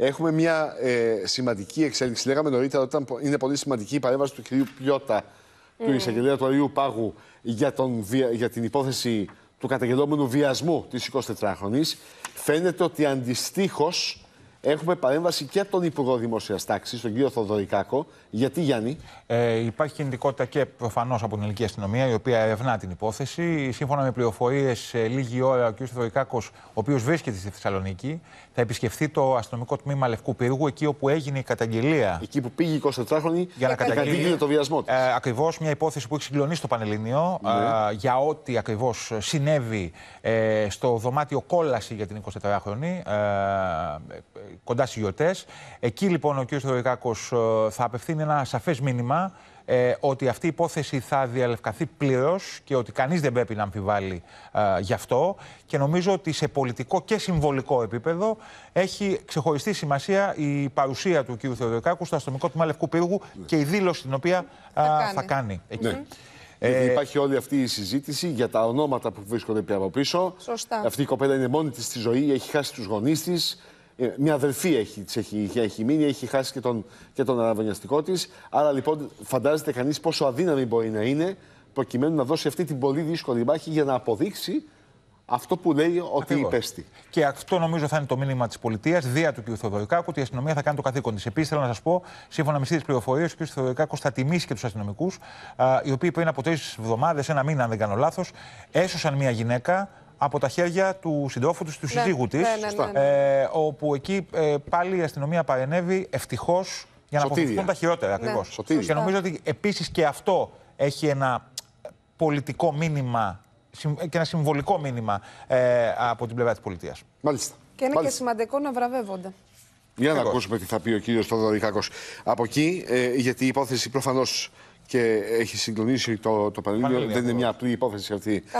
Έχουμε μια ε, σημαντική εξέλιξη. Λέγαμε νωρίτερα ότι είναι πολύ σημαντική η παρέμβαση του κυρίου Πιώτα, του ναι. εισαγγελέα του Αριού Πάγου, για, τον, για την υπόθεση του καταγγελόμενου βιασμού της 24χρονη. Φαίνεται ότι αντιστοίχως Έχουμε παρέμβαση και από τον Υπουργό Δημόσιας Τάξης, τον κύριο Θοδωρικάκο. Γιατί, Γιάννη. Ε, υπάρχει κινητικότητα και προφανώς από την ελληνική αστυνομία, η οποία ερευνά την υπόθεση. Σύμφωνα με πληροφορίες, σε λίγη ώρα ο κύριος Θοδωρικάκος, ο οποίος βρίσκεται στη Θεσσαλονίκη, θα επισκεφθεί το αστυνομικό τμήμα Λευκού Πύργου, εκεί όπου έγινε η καταγγελία. Εκεί που πήγε η 24χρονη για να καταγγείλει το βιασμό της. Ε, ακριβώς μια υπόθεση που έχει συγκλονίσει το Πανελληνίο ναι. ε, για ό,τι ακριβώς συνέβη ε, στο δωμάτιο κόλαση για την 24χρονη. Ε, κοντά στις γιορτές. Εκεί λοιπόν ο κ. Θεοδωρικάκος ε, θα απευθύνει ένα σαφές μήνυμα ε, ότι αυτή η υπόθεση θα διαλευκαθεί πλήρως και ότι κανείς δεν πρέπει να αμφιβάλλει ε, γι' αυτό. Και νομίζω ότι σε πολιτικό και συμβολικό επίπεδο έχει ξεχωριστή σημασία η παρουσία του κ. Θεοδωρικάκου στο αστυνομικό του Λευκού Πύργου ναι. και η δήλωση την οποία θα ε, κάνει. εκεί. Ναι. Ε, υπάρχει όλη αυτή η συζήτηση για τα ονόματα που βρίσκονται πια από πίσω. Σωστά. Αυτή η κοπέλα είναι μόνη της στη ζωή, έχει χάσει τους γονείς της. Ε, μια αδελφή έχει, έχει, έχει μείνει, έχει χάσει και τον, και τον αραβωνιαστικό της. Άρα λοιπόν, φαντάζεται κανείς πόσο αδύναμη μπορεί να είναι προκειμένου να δώσει αυτή την πολύ δύσκολη μάχη για να αποδείξει αυτό που λέει ότι Ακριβώς. υπέστη. Και αυτό νομίζω θα είναι το μήνυμα της πολιτείας, δια του κ. Θεοδωρικάκου, ότι η αστυνομία θα κάνει το καθήκον της. Επίσης, θέλω να σας πω, σύμφωνα με τις πληροφορίες, ο κ. Θεοδωρικάκο θα τιμήσει και τους αστυνομικούς, οι οποίοι πριν από τρεις εβδομάδες, ένα μήνα, αν δεν κάνω λάθος, έσωσαν μια γυναίκα από τα χέρια του συντρόφου του, του ναι, συζύγου της. Ναι, ναι, ε, όπου εκεί ε, πάλι η αστυνομία παρενέβη ευτυχώς για να αποφευθούν τα χειρότερα ακριβώ. Και νομίζω ότι επίσης και αυτό έχει ένα πολιτικό μήνυμα ε, και ένα συμβολικό μήνυμα ε, από την πλευρά της πολιτείας. Μάλιστα. Και είναι και σημαντικό να βραβεύονται. Για να ακούσουμε τι θα πει ο κύριος Θοδωρικάκο από εκεί, ε, γιατί η υπόθεση προφανώς και έχει συγκλονίσει το, το Πανελλήνιο. Δεν είναι μια απλή υπόθεση αυτή.